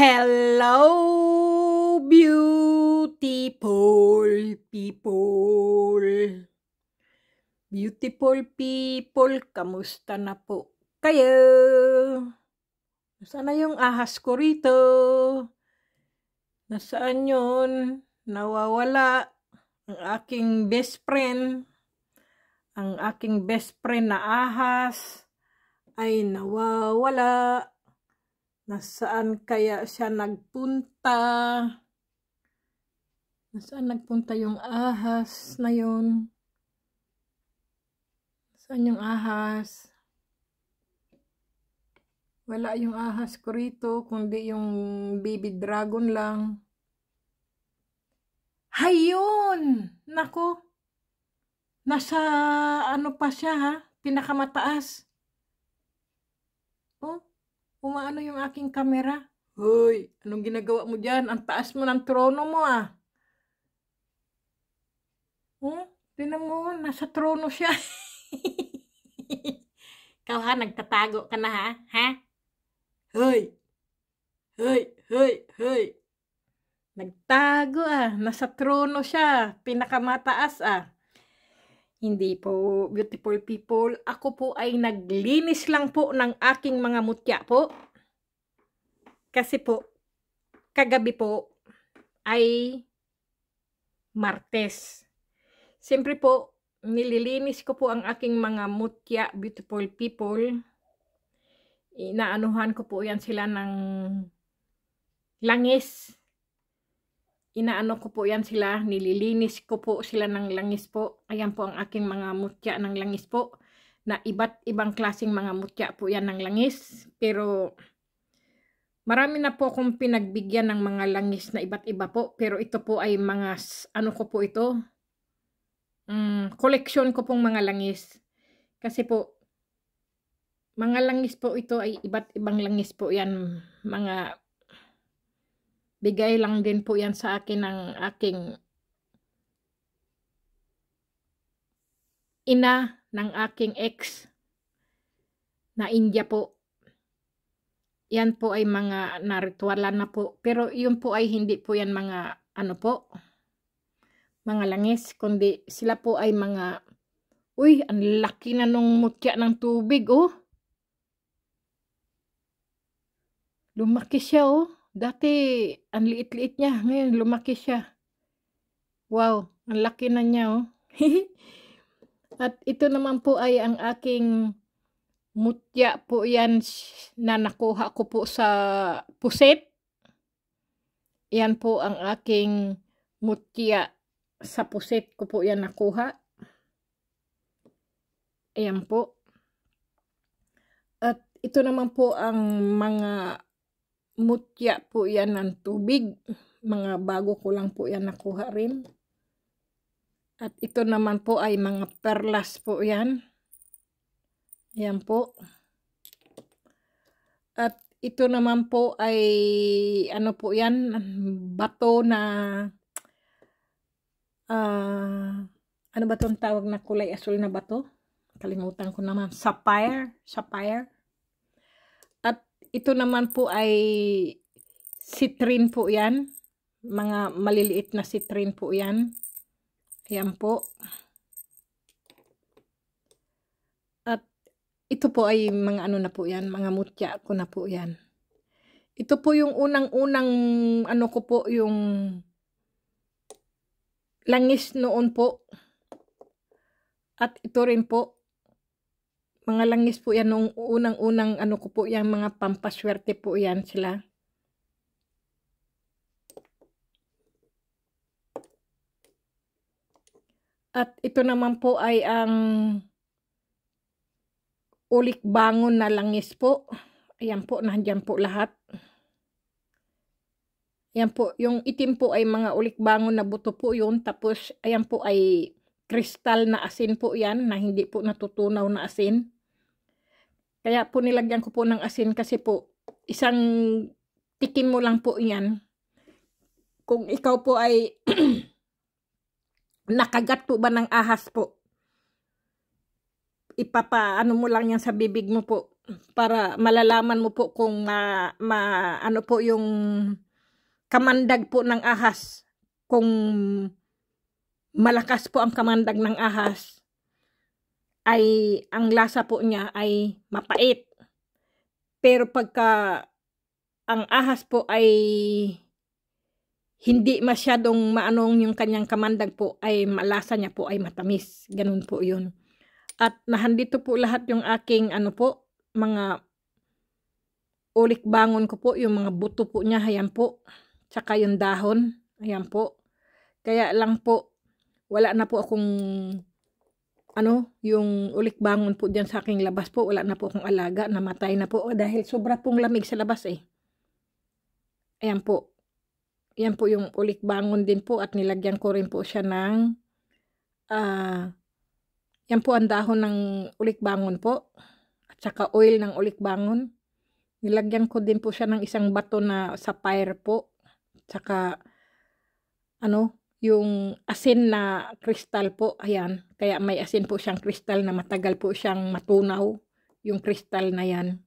Hello, beautiful people. Beautiful people, kamusta na po kayo? Nasaan na yung ahas ko rito? Nasaan yun? Nawawala ang aking best friend. Ang aking best friend na ahas ay nawawala. Nasaan kaya siya nagpunta? Nasaan nagpunta yung ahas na yun? nasaan yung ahas? Wala yung ahas ko rito, kundi yung baby dragon lang. Hayun! Nako! Nasa ano pa siya ha? Pinakamataas. Umaano yung aking kamera? Hoy, anong ginagawa mo dyan? Ang taas mo ng trono mo ah. Hmm? Tinan mo, nasa trono siya. Ikaw ha, nagtatago ka na ha? Ha? Hoy! Hoy! Hoy! Hoy! Nagtago ah. Nasa trono siya. Pinakamataas ah. Hindi po, beautiful people. Ako po ay naglinis lang po ng aking mga mutya po. Kasi po, kagabi po ay Martes. Siyempre po, nililinis ko po ang aking mga mutya, beautiful people. Inaanuhan ko po yan sila ng langis inaano ko po yan sila, nililinis ko po sila ng langis po. Ayan po ang aking mga mutya ng langis po, na iba't ibang klasing mga mutya po yan ng langis. Pero marami na po akong pinagbigyan ng mga langis na iba't iba po. Pero ito po ay mga, ano ko po ito, Mm, collection ko pong mga langis. Kasi po, mga langis po ito ay iba't ibang langis po yan. Mga Bigay lang din po yan sa akin ng aking ina ng aking ex na India po. Yan po ay mga naritualan na po. Pero yun po ay hindi po yan mga ano po, mga langis. Kundi sila po ay mga, uy, ang laki na nung mutya ng tubig oh. Lumaki siya oh. Dati ang liit-liit niya, ngayon lumaki siya. Wow, ang laki na niya oh. At ito naman po ay ang aking mutya po yan na nakuha ko po sa pusit. Yan po ang aking mutya sa pusit ko po yan nakuha. Ayan po. At ito naman po ang mga mutya po yan ng tubig. Mga bago ko lang po yan nakuha rin. At ito naman po ay mga perlas po yan. Ayan po. At ito naman po ay ano po yan, bato na uh, ano ba itong tawag na kulay asul na bato? Kalimutan ko naman. Sapphire? Sapphire? ito naman po ay citrine po yan. Mga maliliit na citrine po yan. Ayan po. At ito po ay mga ano na po yan, mga mutya ko na po yan. Ito po yung unang-unang ano ko po yung langis noon po. At ito rin po mga langis po yan, noong unang-unang ano ko po yan, mga pampaswerte po yan sila. At ito naman po ay ang ulik bangon na langis po. Ayan po, nandyan po lahat. Ayan po, yung itim po ay mga ulik bangon na buto po yun. Tapos, ayan po ay kristal na asin po yan na hindi po natutunaw na asin. Kaya po nilagyan ko po ng asin kasi po isang tikim mo lang po yan. Kung ikaw po ay nakagat po ba ng ahas po, ipapaano mo lang yan sa bibig mo po para malalaman mo po kung ma, ma ano po yung kamandag po ng ahas kung malakas po ang kamandag ng ahas ay ang lasa po niya ay mapait. Pero pagka ang ahas po ay hindi masyadong maanong yung kanyang kamandag po ay malasa niya po ay matamis. Ganun po yun. At nahandito po lahat yung aking ano po, mga ulik bangon ko po, yung mga buto po niya, ayan po. Tsaka yung dahon, ayan po. Kaya lang po, wala na po akong ano, yung ulikbangon po dyan sa aking labas po. Wala na po akong alaga. Namatay na po. Dahil sobra pong lamig sa labas eh. Ayan po. Ayan po yung ulikbangon din po. At nilagyan ko rin po siya ng... Uh, yan po ang dahon ng ulikbangon po. At saka oil ng ulikbangon. bangon. Nilagyan ko din po siya ng isang bato na sapphire po. At saka ano, yung asin na kristal po, ayan. Kaya may asin po siyang kristal na matagal po siyang matunaw, yung kristal na yan.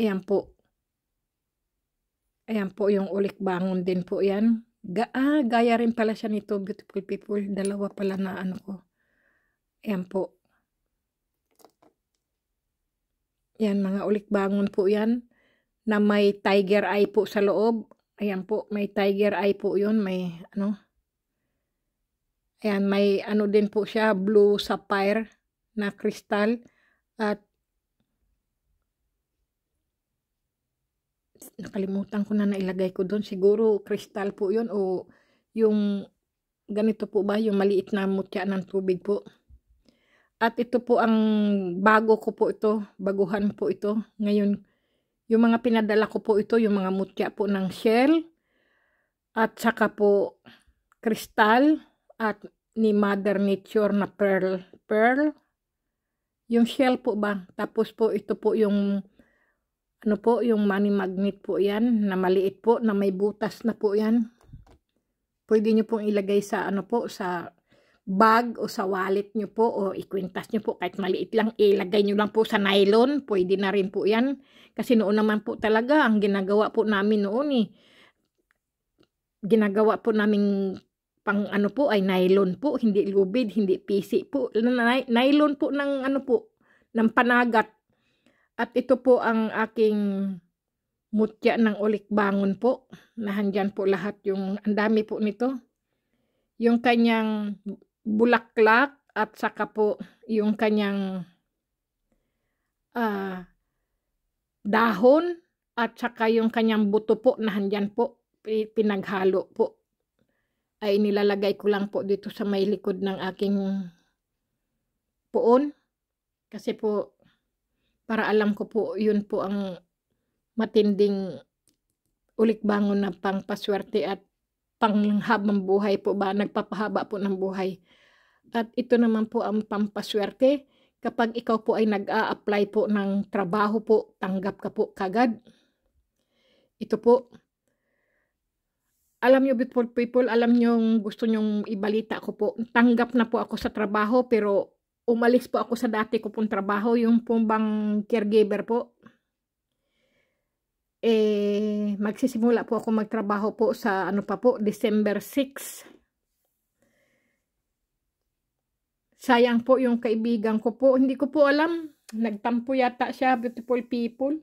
Ayan po. Ayan po yung ulik bangon din po yan. Ga ah, gaya rin pala siya nito, beautiful people. Dalawa pala na ano ko. Ayan po. Yan, mga ulik bangon po yan. Na may tiger eye po sa loob. Ayan po, may tiger eye po yun, may ano. Ayan, may ano din po siya, blue sapphire na crystal. At nakalimutan ko na nailagay ko doon. Siguro crystal po yun o yung ganito po ba, yung maliit na mutya ng tubig po. At ito po ang bago ko po ito, baguhan po ito. Ngayon, yung mga pinadala ko po ito, yung mga mutya po ng shell, at saka po kristal, at ni Mother Nature na pearl. Pearl, yung shell po ba? Tapos po ito po yung, ano po, yung money magnet po yan, na maliit po, na may butas na po yan. Pwede nyo pong ilagay sa, ano po, sa bag o sa wallet nyo po o ikwintas nyo po kahit maliit lang ilagay nyo lang po sa nylon pwede na rin po yan kasi noon naman po talaga ang ginagawa po namin noon eh ginagawa po namin pang ano po ay nylon po hindi lubid hindi PC po nylon po ng ano po ng panagat at ito po ang aking mutya ng ulik bangon po nahandyan po lahat yung ang dami po nito yung kanyang bulaklak at saka po yung kanyang uh, dahon at saka yung kanyang buto po na handyan po pinaghalo po ay nilalagay ko lang po dito sa may likod ng aking poon kasi po para alam ko po yun po ang matinding ulikbangon na pangpaswerte at panghabang buhay po ba, nagpapahaba po ng buhay. At ito naman po ang pampaswerte. Kapag ikaw po ay nag-a-apply po ng trabaho po, tanggap ka po kagad. Ito po. Alam nyo, beautiful people, alam nyo gusto nyong ibalita ko po. Tanggap na po ako sa trabaho pero umalis po ako sa dati ko pong trabaho. Yung pong bang caregiver po, eh, magsisimula po ako magtrabaho po sa ano pa po, December 6. Sayang po yung kaibigan ko po. Hindi ko po alam. Nagtampo yata siya, beautiful people.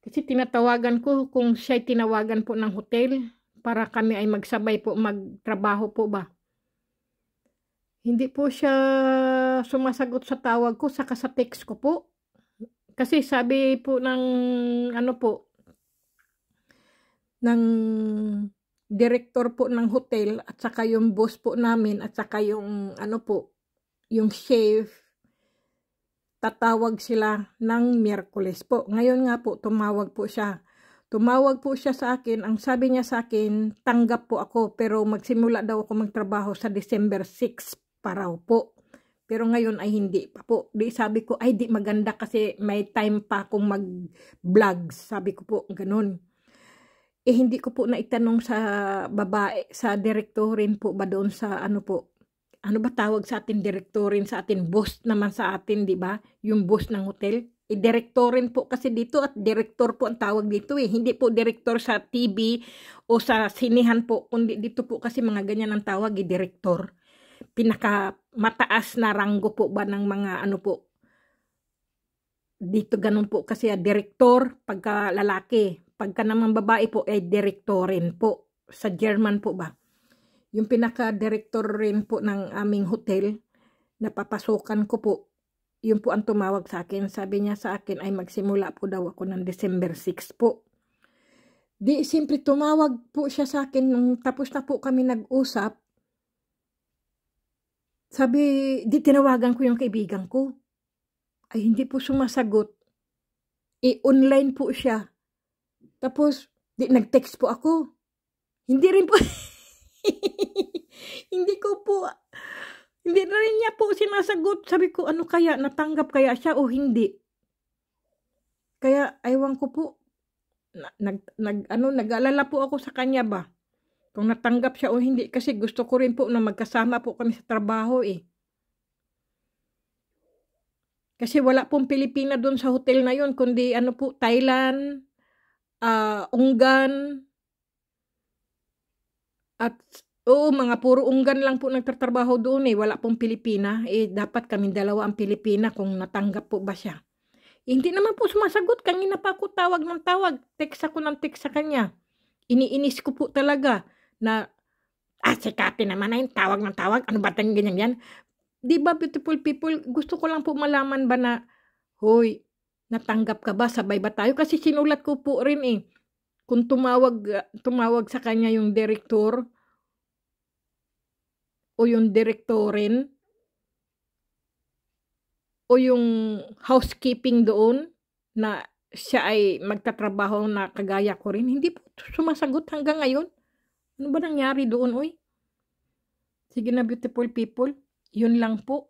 Kasi tinatawagan ko kung siya tinawagan po ng hotel para kami ay magsabay po, magtrabaho po ba. Hindi po siya sumasagot sa tawag ko, saka sa text ko po. Kasi sabi po ng ano po, ng director po ng hotel at saka yung boss po namin at saka yung ano po, yung chef, tatawag sila ng Miyerkules po. Ngayon nga po, tumawag po siya. Tumawag po siya sa akin. Ang sabi niya sa akin, tanggap po ako pero magsimula daw ako magtrabaho sa December 6 pa po. Pero ngayon ay hindi pa po. Di sabi ko, ay di maganda kasi may time pa akong mag-vlog. Sabi ko po, ganun eh hindi ko po naitanong sa babae, sa direktorin po ba doon sa ano po, ano ba tawag sa atin direktorin, sa atin boss naman sa atin, di ba? Yung boss ng hotel. Eh, direktorin po kasi dito at direktor po ang tawag dito eh. Hindi po direktor sa TV o sa sinihan po, kundi dito po kasi mga ganyan ang tawag eh, direktor. Pinaka mataas na ranggo po ba ng mga ano po, dito ganun po kasi ah, direktor pagka lalaki, Pagka naman babae po ay eh, direktor rin po. Sa German po ba? Yung pinaka-director rin po ng aming hotel, na papasukan ko po. Yun po ang tumawag sa akin. Sabi niya sa akin ay magsimula po daw ako ng December 6 po. Di, simpre tumawag po siya sa akin nung tapos na po kami nag-usap. Sabi, di tinawagan ko yung kaibigan ko. Ay, hindi po sumasagot. I-online po siya. Tapos, di, nag-text po ako. Hindi rin po, hindi ko po, hindi na rin niya po sinasagot. Sabi ko, ano kaya, natanggap kaya siya o hindi? Kaya, aywan ko po, nag, nag, ano, nag-alala po ako sa kanya ba? Kung natanggap siya o hindi, kasi gusto ko rin po na magkasama po kami sa trabaho eh. Kasi wala pong Pilipina doon sa hotel na yon kundi ano po, Thailand, uh, unggan, at oo, oh, mga puro unggan lang po nagtatrabaho doon eh. Wala pong Pilipina. Eh, dapat kami dalawa ang Pilipina kung natanggap po ba siya. hindi naman po sumasagot. Kanina pa ako tawag ng tawag. Text ako ng text sa kanya. Iniinis ko po talaga na ah, sikapin naman na yung tawag ng tawag. Ano ba tayong ganyan yan? Di ba beautiful people, gusto ko lang po malaman ba na, hoy, Natanggap ka ba? Sabay ba tayo? Kasi sinulat ko po rin eh. Kung tumawag, tumawag sa kanya yung direktor o yung direktorin o yung housekeeping doon na siya ay magtatrabaho na kagaya ko rin, hindi po sumasagot hanggang ngayon. Ano ba nangyari doon, oy? Sige na, beautiful people. Yun lang po.